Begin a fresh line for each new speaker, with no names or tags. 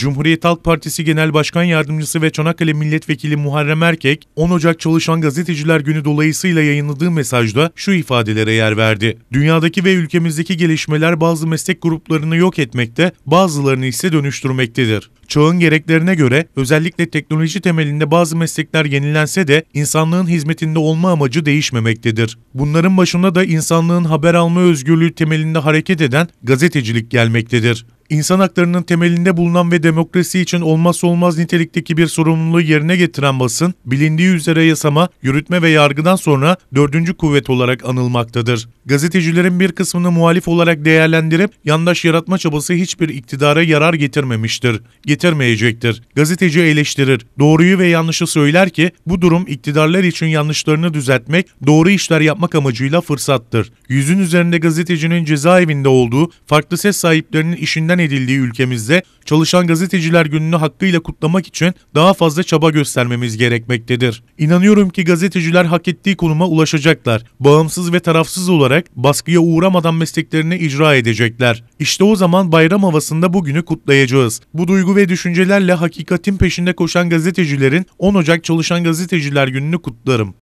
Cumhuriyet Halk Partisi Genel Başkan Yardımcısı ve Çanakkale Milletvekili Muharrem Erkek, 10 Ocak Çalışan Gazeteciler Günü dolayısıyla yayınladığı mesajda şu ifadelere yer verdi. Dünyadaki ve ülkemizdeki gelişmeler bazı meslek gruplarını yok etmekte, bazılarını ise dönüştürmektedir. Çağın gereklerine göre özellikle teknoloji temelinde bazı meslekler yenilense de insanlığın hizmetinde olma amacı değişmemektedir. Bunların başında da insanlığın haber alma özgürlüğü temelinde hareket eden gazetecilik gelmektedir insan haklarının temelinde bulunan ve demokrasi için olmazsa olmaz nitelikteki bir sorumluluğu yerine getiren basın, bilindiği üzere yasama, yürütme ve yargıdan sonra dördüncü kuvvet olarak anılmaktadır. Gazetecilerin bir kısmını muhalif olarak değerlendirip yandaş yaratma çabası hiçbir iktidara yarar getirmemiştir, getirmeyecektir. Gazeteci eleştirir, doğruyu ve yanlışı söyler ki bu durum iktidarlar için yanlışlarını düzeltmek, doğru işler yapmak amacıyla fırsattır. Yüzün üzerinde gazetecinin cezaevinde olduğu, farklı ses sahiplerinin işinden edildiği ülkemizde Çalışan Gazeteciler Günü'nü hakkıyla kutlamak için daha fazla çaba göstermemiz gerekmektedir. İnanıyorum ki gazeteciler hak ettiği konuma ulaşacaklar. Bağımsız ve tarafsız olarak baskıya uğramadan mesleklerini icra edecekler. İşte o zaman bayram havasında bugünü kutlayacağız. Bu duygu ve düşüncelerle hakikatin peşinde koşan gazetecilerin 10 Ocak Çalışan Gazeteciler Günü'nü kutlarım.